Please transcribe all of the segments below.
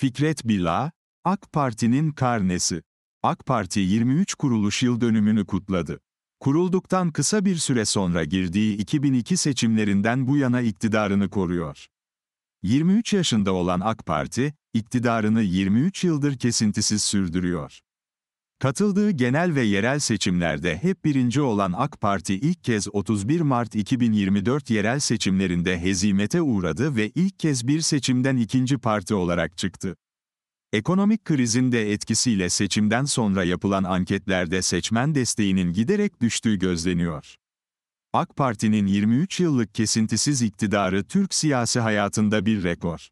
Fikret Bila, AK Parti'nin karnesi. AK Parti 23 kuruluş yıl dönümünü kutladı. Kurulduktan kısa bir süre sonra girdiği 2002 seçimlerinden bu yana iktidarını koruyor. 23 yaşında olan AK Parti, iktidarını 23 yıldır kesintisiz sürdürüyor. Katıldığı genel ve yerel seçimlerde hep birinci olan AK Parti ilk kez 31 Mart 2024 yerel seçimlerinde hezimete uğradı ve ilk kez bir seçimden ikinci parti olarak çıktı. Ekonomik krizin de etkisiyle seçimden sonra yapılan anketlerde seçmen desteğinin giderek düştüğü gözleniyor. AK Parti'nin 23 yıllık kesintisiz iktidarı Türk siyasi hayatında bir rekor.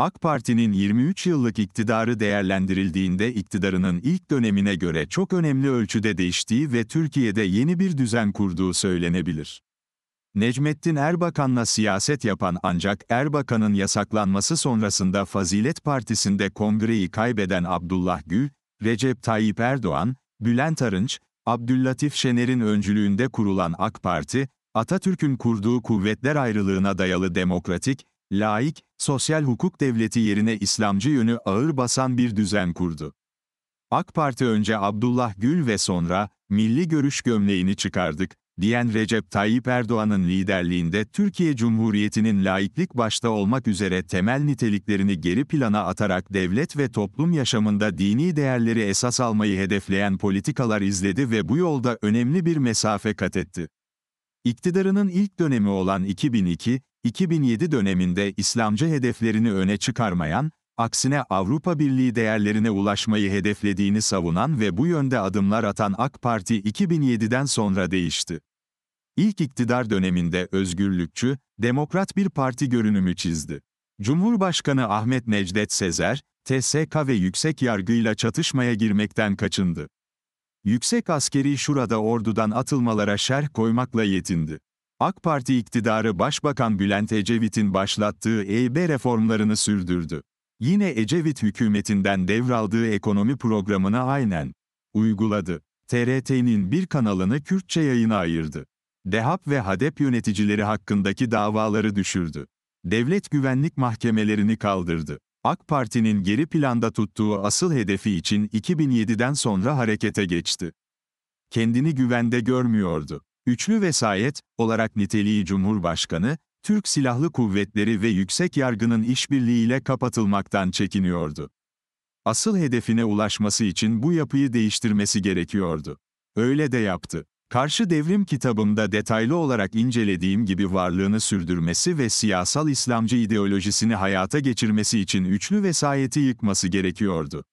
AK Parti'nin 23 yıllık iktidarı değerlendirildiğinde iktidarının ilk dönemine göre çok önemli ölçüde değiştiği ve Türkiye'de yeni bir düzen kurduğu söylenebilir. Necmettin Erbakan'la siyaset yapan ancak Erbakan'ın yasaklanması sonrasında Fazilet Partisi'nde kongreyi kaybeden Abdullah Gül, Recep Tayyip Erdoğan, Bülent Arınç, Abdüllatif Şener'in öncülüğünde kurulan AK Parti, Atatürk'ün kurduğu kuvvetler ayrılığına dayalı demokratik, laik, sosyal hukuk devleti yerine İslamcı yönü ağır basan bir düzen kurdu. AK Parti önce Abdullah Gül ve sonra, milli görüş gömleğini çıkardık, diyen Recep Tayyip Erdoğan'ın liderliğinde Türkiye Cumhuriyeti'nin laiklik başta olmak üzere temel niteliklerini geri plana atarak devlet ve toplum yaşamında dini değerleri esas almayı hedefleyen politikalar izledi ve bu yolda önemli bir mesafe kat etti. İktidarının ilk dönemi olan 2002, 2007 döneminde İslamcı hedeflerini öne çıkarmayan, aksine Avrupa Birliği değerlerine ulaşmayı hedeflediğini savunan ve bu yönde adımlar atan AK Parti 2007'den sonra değişti. İlk iktidar döneminde özgürlükçü, demokrat bir parti görünümü çizdi. Cumhurbaşkanı Ahmet Necdet Sezer, TSK ve yüksek yargıyla çatışmaya girmekten kaçındı. Yüksek askeri şurada ordudan atılmalara şerh koymakla yetindi. AK Parti iktidarı Başbakan Bülent Ecevit'in başlattığı EYB reformlarını sürdürdü. Yine Ecevit hükümetinden devraldığı ekonomi programını aynen uyguladı. TRT'nin bir kanalını Kürtçe yayına ayırdı. DEHAP ve HADEP yöneticileri hakkındaki davaları düşürdü. Devlet güvenlik mahkemelerini kaldırdı. AK Parti'nin geri planda tuttuğu asıl hedefi için 2007'den sonra harekete geçti. Kendini güvende görmüyordu. Üçlü vesayet, olarak niteliği Cumhurbaşkanı, Türk Silahlı Kuvvetleri ve Yüksek Yargı'nın işbirliğiyle kapatılmaktan çekiniyordu. Asıl hedefine ulaşması için bu yapıyı değiştirmesi gerekiyordu. Öyle de yaptı. Karşı Devrim kitabımda detaylı olarak incelediğim gibi varlığını sürdürmesi ve siyasal İslamcı ideolojisini hayata geçirmesi için üçlü vesayeti yıkması gerekiyordu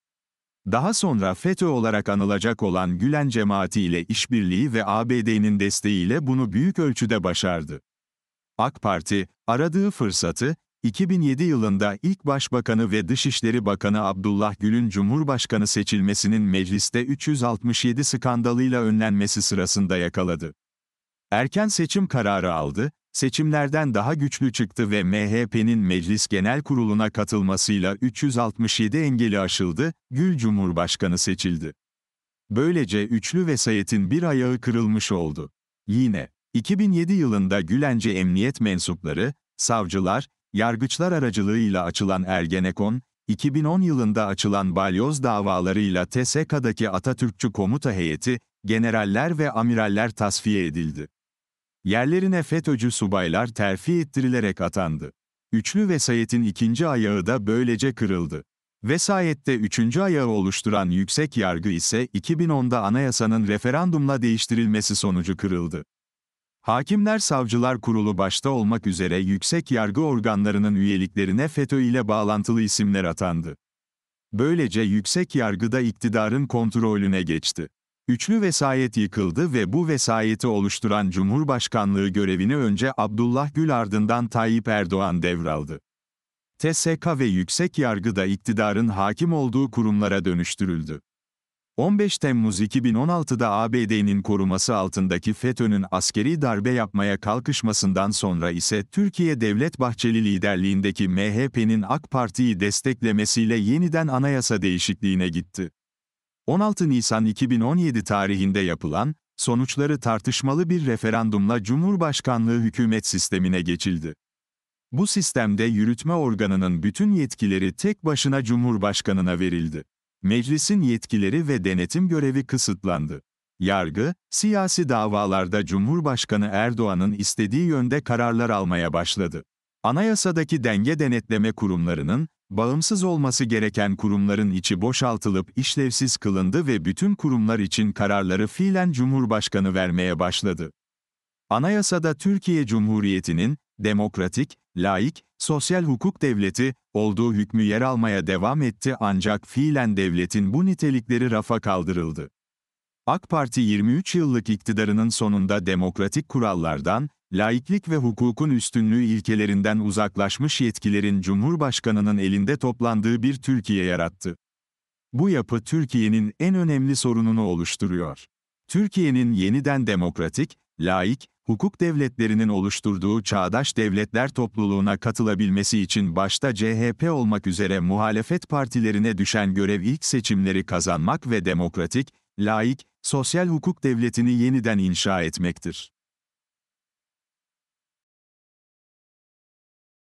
daha sonra FETÖ olarak anılacak olan Gülen cemaati ile işbirliği ve ABD'nin desteğiyle bunu büyük ölçüde başardı. AK Parti, aradığı fırsatı, 2007 yılında ilk Başbakanı ve Dışişleri Bakanı Abdullah Gül'ün Cumhurbaşkanı seçilmesinin mecliste 367 skandalıyla önlenmesi sırasında yakaladı. Erken seçim kararı aldı seçimlerden daha güçlü çıktı ve MHP'nin Meclis Genel Kurulu'na katılmasıyla 367 engeli aşıldı, Gül Cumhurbaşkanı seçildi. Böylece üçlü vesayetin bir ayağı kırılmış oldu. Yine, 2007 yılında Gülence Emniyet mensupları, savcılar, yargıçlar aracılığıyla açılan Ergenekon, 2010 yılında açılan balyoz davalarıyla TSK'daki Atatürkçü komuta heyeti, generaller ve amiraller tasfiye edildi. Yerlerine FETÖ'cü subaylar terfi ettirilerek atandı. Üçlü vesayetin ikinci ayağı da böylece kırıldı. Vesayette üçüncü ayağı oluşturan yüksek yargı ise 2010'da anayasanın referandumla değiştirilmesi sonucu kırıldı. Hakimler Savcılar Kurulu başta olmak üzere yüksek yargı organlarının üyeliklerine FETÖ ile bağlantılı isimler atandı. Böylece yüksek yargıda iktidarın kontrolüne geçti. Üçlü vesayet yıkıldı ve bu vesayeti oluşturan Cumhurbaşkanlığı görevini önce Abdullah Gül ardından Tayyip Erdoğan devraldı. TSK ve yüksek yargıda iktidarın hakim olduğu kurumlara dönüştürüldü. 15 Temmuz 2016'da ABD'nin koruması altındaki FETÖ'nün askeri darbe yapmaya kalkışmasından sonra ise Türkiye Devlet Bahçeli liderliğindeki MHP'nin AK Parti'yi desteklemesiyle yeniden anayasa değişikliğine gitti. 16 Nisan 2017 tarihinde yapılan, sonuçları tartışmalı bir referandumla Cumhurbaşkanlığı hükümet sistemine geçildi. Bu sistemde yürütme organının bütün yetkileri tek başına Cumhurbaşkanına verildi. Meclisin yetkileri ve denetim görevi kısıtlandı. Yargı, siyasi davalarda Cumhurbaşkanı Erdoğan'ın istediği yönde kararlar almaya başladı. Anayasadaki denge denetleme kurumlarının, Bağımsız olması gereken kurumların içi boşaltılıp işlevsiz kılındı ve bütün kurumlar için kararları fiilen Cumhurbaşkanı vermeye başladı. Anayasada Türkiye Cumhuriyeti'nin demokratik, laik, sosyal hukuk devleti olduğu hükmü yer almaya devam etti ancak fiilen devletin bu nitelikleri rafa kaldırıldı. AK Parti 23 yıllık iktidarının sonunda demokratik kurallardan, Laiklik ve hukukun üstünlüğü ilkelerinden uzaklaşmış yetkilerin Cumhurbaşkanının elinde toplandığı bir Türkiye yarattı. Bu yapı Türkiye'nin en önemli sorununu oluşturuyor. Türkiye'nin yeniden demokratik, laik, hukuk devletlerinin oluşturduğu çağdaş devletler topluluğuna katılabilmesi için başta CHP olmak üzere muhalefet partilerine düşen görev ilk seçimleri kazanmak ve demokratik, laik, sosyal hukuk devletini yeniden inşa etmektir.